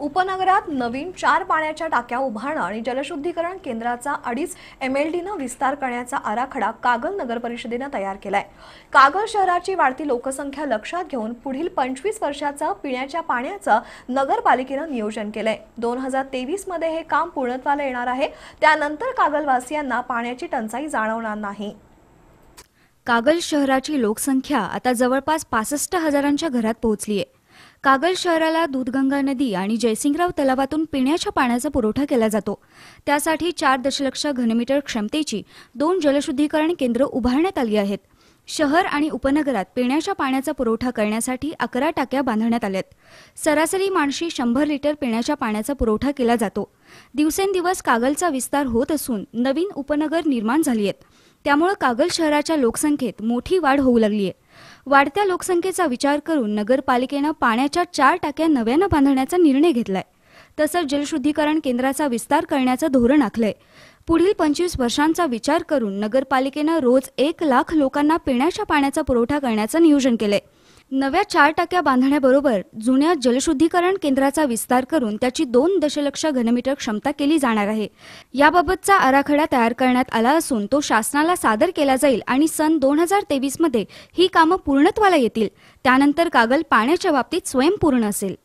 उपनगरात नवीन चार पाण्याच्या टाक्या उभारणं आणि जलशुद्धीकरण केंद्राचा अडीच एम एल डीनं विस्तार करण्याचा आराखडा कागल नगर परिषदेनं तयार केलाय कागल शहराची वाढती लोकसंख्या लक्षात घेऊन पुढील पंचवीस वर्षाचं पिण्याच्या पाण्याचं नगरपालिकेनं नियोजन केलंय दोन हजार तेवीसमध्ये हे काम पूर्णत्वाला येणार आहे त्यानंतर कागलवासियांना पाण्याची टंचाई जाणवणार नाही कागल शहराची लोकसंख्या आता जवळपास पासष्ट हजारांच्या घरात पोहोचली आहे कागल शहराला दूधगंगा नदी आणि जयसिंगराव तलावातून पिण्याच्या पाण्याचा पुरवठा केला जातो त्यासाठी चार दशलक्ष घनमीटर क्षमतेची दोन जलशुद्धीकरण केंद्र उभारण्यात आली आहेत शहर आणि उपनगरात पिण्याच्या पाण्याचा पुरवठा करण्यासाठी अकरा टाक्या बांधण्यात आल्यात सरासरी माणशी शंभर लिटर पिण्याच्या पाण्याचा पुरवठा केला जातो दिवसेंदिवस कागलचा विस्तार होत असून नवीन उपनगर निर्माण झाली आहेत त्यामुळे कागल शहराच्या लोकसंख्येत मोठी वाढ होऊ लागली आहे वाढत्या लोकसंख्येचा विचार करून नगरपालिकेनं पाण्याच्या चार टाक्या नव्यानं बांधण्याचा निर्णय घेतलाय तसंच जलशुद्धीकरण केंद्राचा विस्तार करण्याचं धोरण आखलंय पुढील पंचवीस वर्षांचा विचार करून नगरपालिकेनं रोज एक लाख लोकांना पिण्याच्या पाण्याचा पुरवठा करण्याचं नियोजन केलंय नव्या चार टाक्या बांधण्याबरोबर जुन्या जलशुद्धीकरण केंद्राचा विस्तार करून त्याची दोन दशलक्ष घनमीटर क्षमता केली जाणार आहे याबाबतचा आराखडा तयार करण्यात आला असून तो शासनाला सादर केला जाईल आणि सन दोन हजार तेवीसमध्ये ही कामं पूर्णत्वाला येतील त्यानंतर कागल पाण्याच्या बाबतीत स्वयंपूर्ण असेल